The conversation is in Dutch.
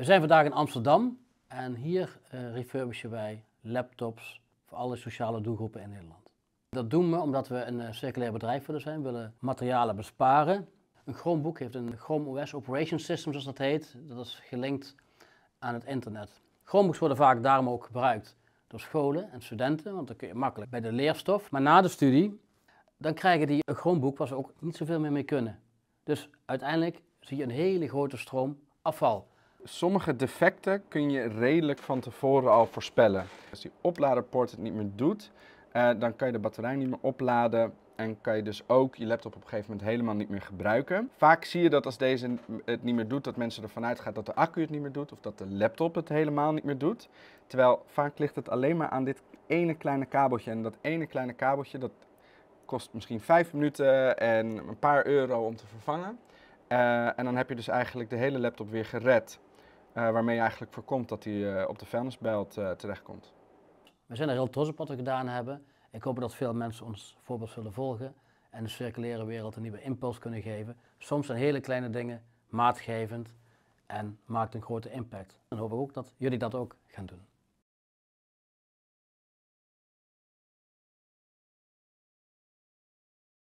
We zijn vandaag in Amsterdam en hier uh, refurbishen wij laptops voor alle sociale doelgroepen in Nederland. Dat doen we omdat we een eh, circulair bedrijf willen zijn, willen materialen besparen. Een Chromebook heeft een Chrome OS Operation System, zoals dat heet. Dat is gelinkt aan het internet. Chromebooks worden vaak daarom ook gebruikt door scholen en studenten, want dan kun je makkelijk bij de leerstof. Maar na de studie, dan krijgen die een Chromebook waar ze ook niet zoveel meer mee kunnen. Dus uiteindelijk zie je een hele grote stroom afval. Sommige defecten kun je redelijk van tevoren al voorspellen. Als die opladerpoort het niet meer doet, eh, dan kan je de batterij niet meer opladen en kan je dus ook je laptop op een gegeven moment helemaal niet meer gebruiken. Vaak zie je dat als deze het niet meer doet, dat mensen ervan uitgaan dat de accu het niet meer doet of dat de laptop het helemaal niet meer doet. Terwijl vaak ligt het alleen maar aan dit ene kleine kabeltje. En dat ene kleine kabeltje, dat kost misschien 5 minuten en een paar euro om te vervangen. Eh, en dan heb je dus eigenlijk de hele laptop weer gered. Eh, waarmee je eigenlijk voorkomt dat hij eh, op de vuilnisbelt eh, terechtkomt. We zijn er heel trots op wat we gedaan hebben. Ik hoop dat veel mensen ons voorbeeld zullen volgen en de circulaire wereld een nieuwe impuls kunnen geven. Soms zijn hele kleine dingen maatgevend en maakt een grote impact. En hoop we ook dat jullie dat ook gaan doen.